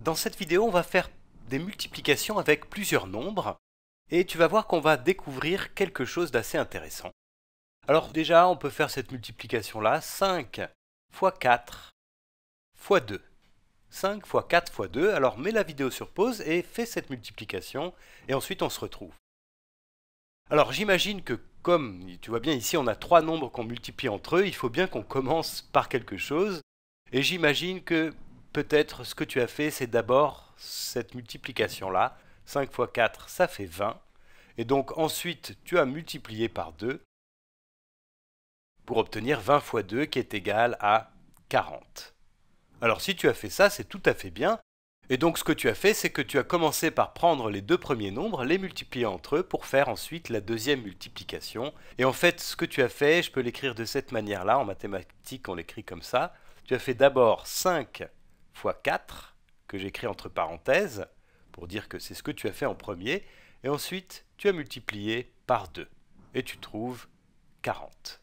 Dans cette vidéo, on va faire des multiplications avec plusieurs nombres et tu vas voir qu'on va découvrir quelque chose d'assez intéressant. Alors déjà, on peut faire cette multiplication-là. 5 x 4 x 2. 5 x 4 x 2. Alors mets la vidéo sur pause et fais cette multiplication et ensuite on se retrouve. Alors j'imagine que comme tu vois bien ici on a trois nombres qu'on multiplie entre eux, il faut bien qu'on commence par quelque chose. Et j'imagine que peut-être ce que tu as fait, c'est d'abord cette multiplication-là. 5 fois 4, ça fait 20. Et donc ensuite, tu as multiplié par 2 pour obtenir 20 fois 2 qui est égal à 40. Alors si tu as fait ça, c'est tout à fait bien. Et donc ce que tu as fait, c'est que tu as commencé par prendre les deux premiers nombres, les multiplier entre eux pour faire ensuite la deuxième multiplication. Et en fait, ce que tu as fait, je peux l'écrire de cette manière-là, en mathématiques on l'écrit comme ça. Tu as fait d'abord 5 fois 4, que j'écris entre parenthèses, pour dire que c'est ce que tu as fait en premier, et ensuite tu as multiplié par 2, et tu trouves 40.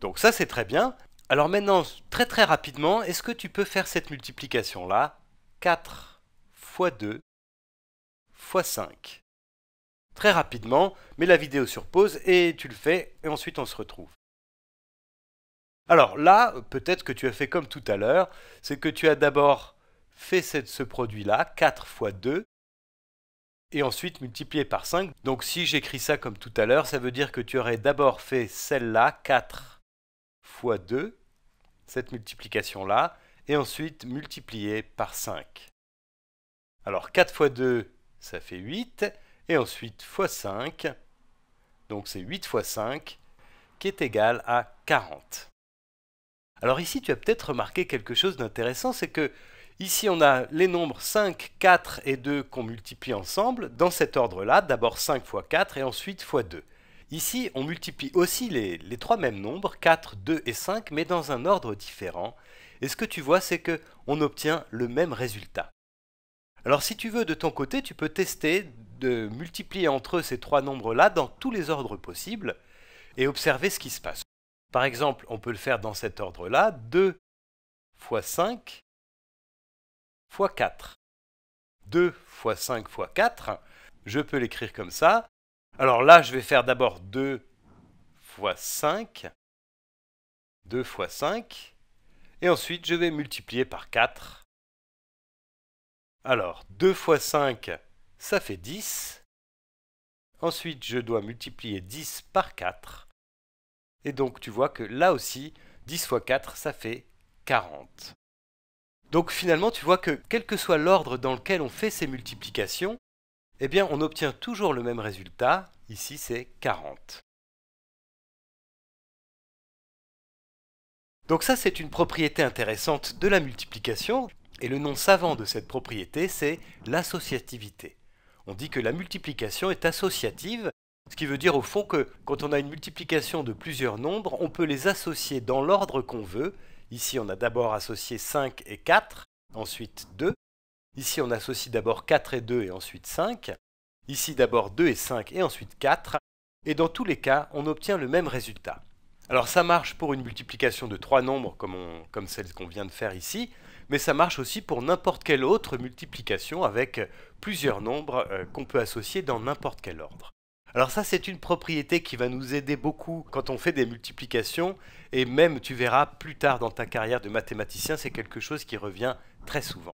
Donc ça c'est très bien. Alors maintenant, très très rapidement, est-ce que tu peux faire cette multiplication-là 4 fois 2 fois 5. Très rapidement, mets la vidéo sur pause et tu le fais, et ensuite on se retrouve. Alors là, peut-être que tu as fait comme tout à l'heure, c'est que tu as d'abord fait ce produit-là, 4 fois 2, et ensuite multiplié par 5. Donc si j'écris ça comme tout à l'heure, ça veut dire que tu aurais d'abord fait celle-là, 4 fois 2, cette multiplication-là, et ensuite multiplié par 5. Alors 4 fois 2, ça fait 8, et ensuite fois 5, donc c'est 8 fois 5, qui est égal à 40. Alors ici, tu as peut-être remarqué quelque chose d'intéressant, c'est que ici on a les nombres 5, 4 et 2 qu'on multiplie ensemble dans cet ordre-là, d'abord 5 fois 4 et ensuite fois 2. Ici, on multiplie aussi les, trois mêmes nombres, 4, 2 et 5, mais dans un ordre différent. Et ce que tu vois, c'est que on obtient le même résultat. Alors si tu veux, de ton côté, tu peux tester de multiplier entre eux ces trois nombres-là dans tous les ordres possibles et observer ce qui se passe. Par exemple, on peut le faire dans cet ordre-là, 2 fois 5 x 4. 2 fois 5 fois 4, je peux l'écrire comme ça. Alors là, je vais faire d'abord 2 fois 5, 2 fois 5, et ensuite je vais multiplier par 4. Alors, 2 fois 5, ça fait 10. Ensuite, je dois multiplier 10 par 4. Et donc tu vois que là aussi, 10 fois 4, ça fait 40. Donc finalement, tu vois que quel que soit l'ordre dans lequel on fait ces multiplications, eh bien on obtient toujours le même résultat, ici c'est 40. Donc ça c'est une propriété intéressante de la multiplication, et le nom savant de cette propriété c'est l'associativité. On dit que la multiplication est associative, ce qui veut dire au fond que quand on a une multiplication de plusieurs nombres, on peut les associer dans l'ordre qu'on veut. Ici, on a d'abord associé 5 et 4, ensuite 2. Ici, on associe d'abord 4 et 2 et ensuite 5. Ici, d'abord 2 et 5 et ensuite 4. Et dans tous les cas, on obtient le même résultat. Alors ça marche pour une multiplication de trois nombres comme, celle qu'on vient de faire ici, mais ça marche aussi pour n'importe quelle autre multiplication avec plusieurs nombres euh, qu'on peut associer dans n'importe quel ordre. Alors ça, c'est une propriété qui va nous aider beaucoup quand on fait des multiplications, et même, tu verras, plus tard dans ta carrière de mathématicien, c'est quelque chose qui revient très souvent.